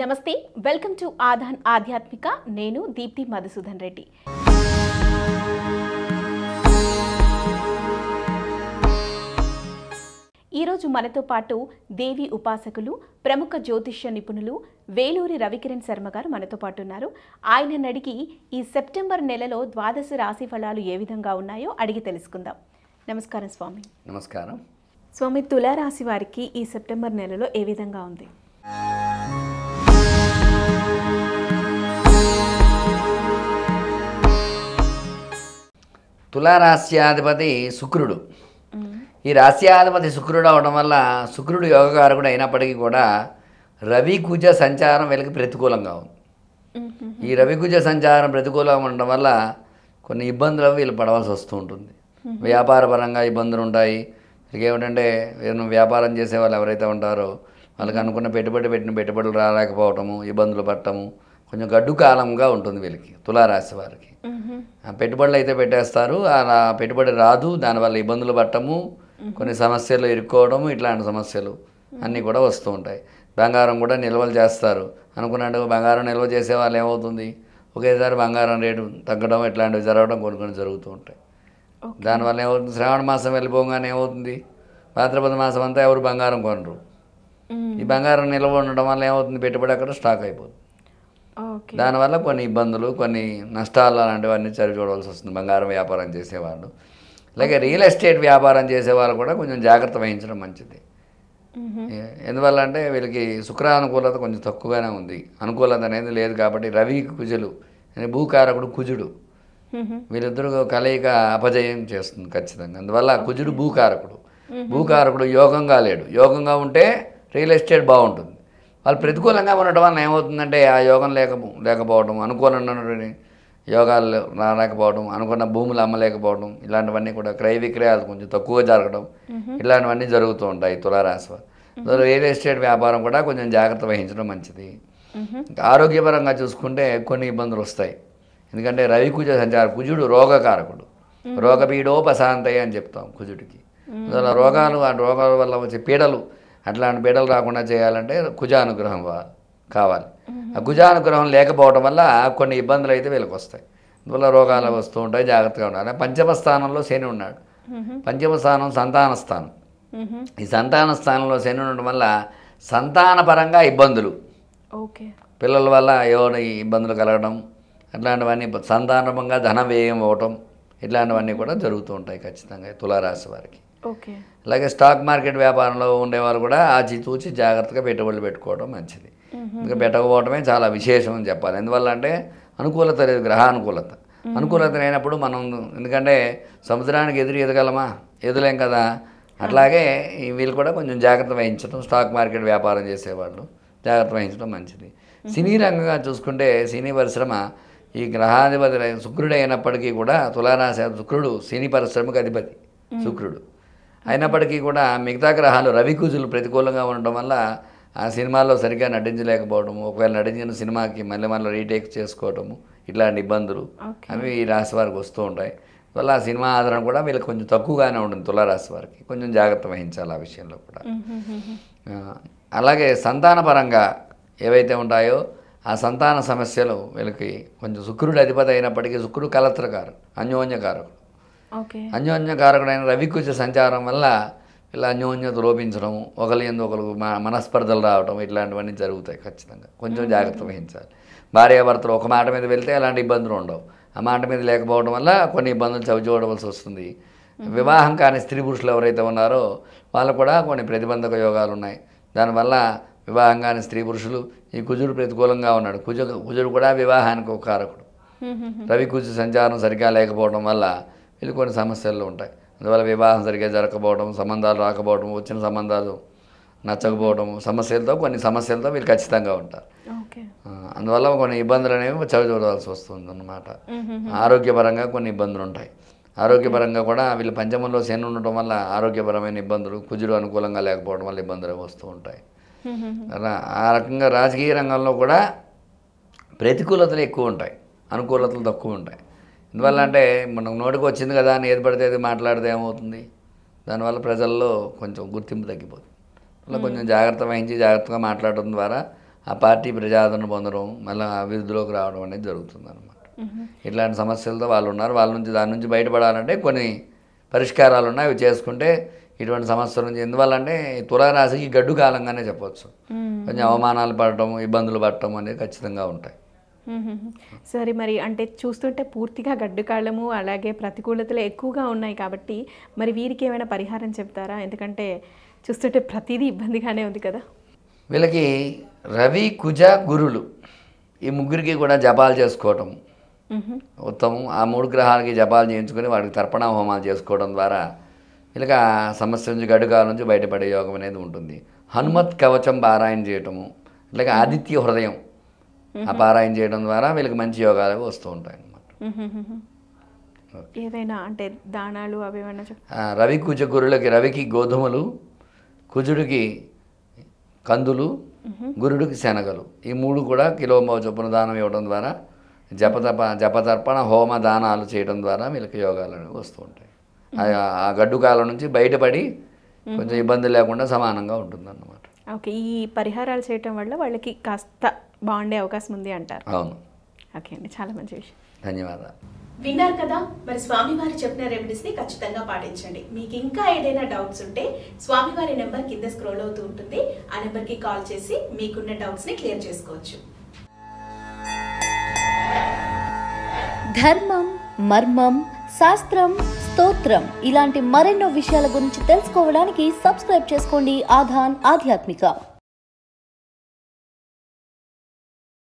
నమస్తే welcome to ఆధాన్ ఆధ్యాత్మిక నేను దీప్తి మధుసూదన్ రెడ్డి ఈరోజు మనతో పాటు దేవి ఉపాసకులు ప్రముఖ జ్యోతిష్య నిపుణులు వేలూరి రవికిరణ్ శర్మ గారు మనతో పాటు ఉన్నారు ఆయన అడిగి ఈ సెప్టెంబర్ నెలలో ద్వాదశ రాశి ఫలాలు ఏ విధంగా ఉన్నాయో అడిగి తెలుసుకుందాం నమస్కారం స్వామి నమస్కారం స్వామి తులారాశి వారికి ఈ సెప్టెంబర్ నెలలో ఏ విధంగా ఉంది తులారాస్యాధిపతి శుక్రుడు ఈ రాస్యాధిపతి శుక్రుడు అవడం వల్ల శుక్రుడు యోగకారకుడు అయినప్పటికీ కూడా రవి కుజ సంచారం వీళ్ళకి ప్రతికూలంగా ఉంది ఈ రవి కుజ సంచారం ప్రతికూలంగా ఉండడం వల్ల కొన్ని ఇబ్బందులు వీళ్ళు పడవలసి వస్తూ ఉంటుంది వ్యాపారపరంగా ఇబ్బందులు ఉంటాయి వీళ్ళకి ఏమిటంటే వ్యాపారం చేసే వాళ్ళు ఎవరైతే ఉంటారో వాళ్ళకి అనుకున్న పెట్టుబడి పెట్టిన పెట్టుబడులు రాలేకపోవటము ఇబ్బందులు పడటము కొంచెం గడ్డు కాలంగా ఉంటుంది వీళ్ళకి తులారాశి వారికి పెట్టుబడులు అయితే పెట్టేస్తారు అలా పెట్టుబడి రాదు దానివల్ల ఇబ్బందులు పట్టము కొన్ని సమస్యలు ఇరుక్కోవడము ఇట్లాంటి సమస్యలు అన్నీ కూడా వస్తూ ఉంటాయి బంగారం కూడా నిల్వలు చేస్తారు అనుకున్నట్టు బంగారం నిల్వ చేసే వాళ్ళు ఏమవుతుంది ఒకేసారి బంగారం రేటు తగ్గడం ఇట్లాంటివి జరగడం కొన్ని కొన్ని జరుగుతూ ఉంటాయి దానివల్ల ఏమవుతుంది శ్రావణ మాసం వెళ్ళిపోగానే ఏమవుతుంది భాద్రపద మాసం అంతా ఎవరు బంగారం కొనరు ఈ బంగారం నిల్వ ఉండడం వల్ల ఏమవుతుంది పెట్టుబడి అక్కడ స్టాక్ అయిపోతుంది దానివల్ల కొన్ని ఇబ్బందులు కొన్ని నష్టాలు అలాంటివన్నీ చవి చూడవలసి వస్తుంది బంగారం వ్యాపారం చేసేవాళ్ళు అలాగే రియల్ ఎస్టేట్ వ్యాపారం చేసేవాళ్ళు కూడా కొంచెం జాగ్రత్త వహించడం మంచిది ఎందువల్ల అంటే వీళ్ళకి శుక్రానుకూలత కొంచెం తక్కువగానే ఉంది అనుకూలత అనేది లేదు కాబట్టి రవి కుజులు భూకారకుడు కుజుడు వీళ్ళిద్దరు కలయిక అపజయం చేస్తుంది ఖచ్చితంగా అందువల్ల కుజుడు భూకారకుడు భూకారకుడు యోగంగా లేడు యోగంగా ఉంటే రియల్ ఎస్టేట్ బాగుంటుంది వాళ్ళు ప్రతికూలంగా ఉండటం వల్ల ఏమవుతుందంటే ఆ యోగం లేక లేకపోవడం అనుకోనున్నటువంటి యోగాలు రాకపోవడం అనుకున్న భూములు అమ్మలేకపోవడం ఇలాంటివన్నీ కూడా క్రయ విక్రయాలు కొంచెం తక్కువగా జరగడం ఇలాంటివన్నీ జరుగుతూ ఉంటాయి తులారాశి రియల్ ఎస్టేట్ వ్యాపారం కూడా కొంచెం జాగ్రత్త వహించడం మంచిది ఆరోగ్యపరంగా చూసుకుంటే కొన్ని ఇబ్బందులు వస్తాయి ఎందుకంటే రవి కుజ సంచార కుజుడు రోగకారకుడు రోగపీడోపశాంతయ్య అని చెప్తాం కుజుడికి రోగాలు ఆ రోగాల వల్ల వచ్చే పీడలు అట్లాంటి బీడలు రాకుండా చేయాలంటే కుజానుగ్రహం కావాలి ఆ కుజానుగ్రహం లేకపోవడం వల్ల కొన్ని ఇబ్బందులు అయితే వీళ్ళకి వస్తాయి అందువల్ల రోగాలు వస్తూ ఉంటాయి జాగ్రత్తగా ఉండాలి పంచమ స్థానంలో శని ఉన్నాడు పంచమ స్థానం సంతాన స్థానం ఈ సంతాన స్థానంలో శని ఉండడం వల్ల సంతానపరంగా ఇబ్బందులు ఓకే పిల్లల వల్ల ఏమైనా ఇబ్బందులు కలగడం అట్లాంటివన్నీ సంతానపరంగా ధన వ్యయం అవ్వటం ఇట్లాంటివన్నీ కూడా జరుగుతూ ఉంటాయి ఖచ్చితంగా తులారాశి వారికి అలాగే స్టాక్ మార్కెట్ వ్యాపారంలో ఉండేవారు కూడా ఆచితూచి జాగ్రత్తగా పెట్టుబడులు పెట్టుకోవడం మంచిది ఇంకా పెట్టకపోవడమే చాలా విశేషం అని చెప్పాలి ఎందువల్ల అంటే అనుకూలత లేదు గ్రహానుకూలత అనుకూలత లేనప్పుడు మనం ఎందుకంటే సముద్రానికి ఎదురు ఎదగలమా ఎదులేం కదా అట్లాగే వీళ్ళు కూడా కొంచెం జాగ్రత్త వహించడం స్టాక్ మార్కెట్ వ్యాపారం చేసేవాళ్ళు జాగ్రత్త వహించడం మంచిది సినీ రంగంగా చూసుకుంటే సినీ పరిశ్రమ ఈ గ్రహాధిపతి శుక్రుడు అయినప్పటికీ కూడా తులారాశ శుక్రుడు సినీ పరిశ్రమకు అధిపతి శుక్రుడు అయినప్పటికీ కూడా మిగతా గ్రహాలు రవికుజులు ప్రతికూలంగా ఉండడం వల్ల ఆ సినిమాలో సరిగ్గా నటించలేకపోవడము ఒకవేళ నటించిన సినిమాకి మళ్ళీ మళ్ళీ రీటేక్ చేసుకోవడము ఇట్లాంటి ఇబ్బందులు అవి ఈ రాశి వారికి వస్తూ ఉంటాయి వల్ల ఆ సినిమా ఆదరణ కూడా వీళ్ళకి కొంచెం తక్కువగానే ఉంటుంది తులారాశి వారికి కొంచెం జాగ్రత్త వహించాలి ఆ విషయంలో కూడా అలాగే సంతానపరంగా ఏవైతే ఉంటాయో ఆ సంతాన సమస్యలు వీళ్ళకి కొంచెం శుక్రుడు అధిపతి అయినప్పటికీ శుక్రుడు కలత్రకారు అన్యోన్యకారకుడు అన్యోన్య కారకుడైన రవికుచ సంచారం వల్ల ఇలా అన్యోన్యత లోపించడం ఒకరి ఎందు ఒకరు మనస్పర్ధలు రావడం ఇట్లాంటివన్నీ జరుగుతాయి ఖచ్చితంగా కొంచెం జాగ్రత్త వహించాలి భార్యాభర్తలు ఒక మాట మీద వెళ్తే అలాంటి ఇబ్బందులు ఉండవు ఆ మాట మీద లేకపోవడం వల్ల కొన్ని ఇబ్బందులు చవిచూడవలసి వస్తుంది వివాహం కాని స్త్రీ పురుషులు ఎవరైతే ఉన్నారో వాళ్ళు కూడా కొన్ని ప్రతిబంధక యోగాలు ఉన్నాయి దానివల్ల వివాహం కాని స్త్రీ పురుషులు ఈ కుజుడు ప్రతికూలంగా ఉన్నాడు కుజ కుజుడు కూడా వివాహానికి ఒక కారకుడు రవి కుజు సంచారం సరిగ్గా లేకపోవడం వల్ల వీళ్ళు కొన్ని సమస్యల్లో ఉంటాయి అందువల్ల వివాహం సరిగ్గా జరగకపోవడం సంబంధాలు రాకపోవడం వచ్చిన సంబంధాలు నచ్చకపోవడం సమస్యలతో కొన్ని సమస్యలతో వీళ్ళు ఖచ్చితంగా ఉంటారు అందువల్ల కొన్ని ఇబ్బందులు అనేవి చూడవలసి వస్తుంది అన్నమాట ఆరోగ్యపరంగా కొన్ని ఇబ్బందులు ఉంటాయి ఆరోగ్యపరంగా కూడా వీళ్ళు పంచమంలో శని ఉండటం వల్ల ఆరోగ్యపరమైన ఇబ్బందులు కుజుడు అనుకూలంగా లేకపోవడం వల్ల ఇబ్బందులు వస్తూ ఉంటాయి ఆ రకంగా రాజకీయ రంగంలో కూడా ప్రతికూలతలు ఎక్కువ ఉంటాయి అనుకూలతలు తక్కువ ఉంటాయి ఎందువల్ల అంటే మనం నోటికి వచ్చింది కదా అని ఏది పడితే అది మాట్లాడితే ఏమవుతుంది దానివల్ల ప్రజల్లో కొంచెం గుర్తింపు తగ్గిపోతుంది అలా కొంచెం జాగ్రత్త వహించి జాగ్రత్తగా మాట్లాడడం ద్వారా ఆ పార్టీ ప్రజాదరణ పొందడం మళ్ళీ అభివృద్ధిలోకి రావడం అనేది జరుగుతుంది అనమాట ఇట్లాంటి సమస్యలతో వాళ్ళు ఉన్నారు వాళ్ళ నుంచి దాని నుంచి బయటపడాలంటే కొన్ని పరిష్కారాలు ఉన్నాయి అవి చేసుకుంటే ఇటువంటి సమస్యల నుంచి ఎందువల్లంటే తులారాశికి గడ్డు కాలంగానే చెప్పవచ్చు కొంచెం అవమానాలు పడటం ఇబ్బందులు పడటం అనేది ఖచ్చితంగా ఉంటాయి సరే మరి అంటే చూస్తుంటే పూర్తిగా గడ్డుకాళ్ళము అలాగే ప్రతికూలతలు ఎక్కువగా ఉన్నాయి కాబట్టి మరి వీరికి ఏమైనా పరిహారం చెప్తారా ఎందుకంటే చూస్తుంటే ప్రతిదీ ఇబ్బందిగానే ఉంది కదా వీళ్ళకి రవి కుజ గురులు ఈ ముగ్గురికి కూడా జపాలు చేసుకోవటం ఉత్తమం ఆ మూడు గ్రహాలకి జపాలు చేయించుకొని వాడికి తర్పణ హోమాలు చేసుకోవడం ద్వారా వీళ్ళకి సమస్య నుంచి గడుకాల నుంచి బయటపడే యోగం అనేది ఉంటుంది హనుమత్ కవచం పారాయణ చేయటము ఇలాగ ఆదిత్య హృదయం ఆ పారాయణ చేయడం ద్వారా వీళ్ళకి మంచి యోగాలు వస్తూ ఉంటాయి అన్నమాట ఏదైనా అంటే దానాలు అవి రవి కుజ గురులకి రవికి గోధుమలు కుజుడికి కందులు గురుడికి శనగలు ఈ మూడు కూడా కిలో చొప్పున దానం ఇవ్వడం ద్వారా జపతప జపతర్పణ హోమ దానాలు చేయడం ద్వారా వీళ్ళకి యోగాలు అనేవి వస్తూ ఉంటాయి ఆ గడ్డు కాలం నుంచి బయటపడి కొంచెం ఇబ్బంది లేకుండా సమానంగా ఉంటుంది అన్నమాట ఓకే ఈ పరిహారాలు చేయటం వల్ల వాళ్ళకి కాస్త బాగుండే అవకాశం ఉంది అంటారు అవును ఓకే అండి చాలా మంచి విషయం ధన్యవాదాలు విన్నారు కదా మరి వారి చెప్పిన రెమెడీస్ ని ఖచ్చితంగా పాటించండి మీకు ఇంకా ఏదైనా డౌట్స్ ఉంటే స్వామివారి నెంబర్ కింద స్క్రోల్ అవుతూ ఉంటుంది ఆ నెంబర్ కి కాల్ చేసి మీకున్న డౌట్స్ ని క్లియర్ చేసుకోవచ్చు ధర్మం మర్మం శాస్త్రం స్తోత్రం ఇలాంటి మరెన్నో విషయాల గురించి తెలుసుకోవడానికి సబ్స్క్రైబ్ చేసుకోండి ఆధాన్ ఆధ్యాత్మిక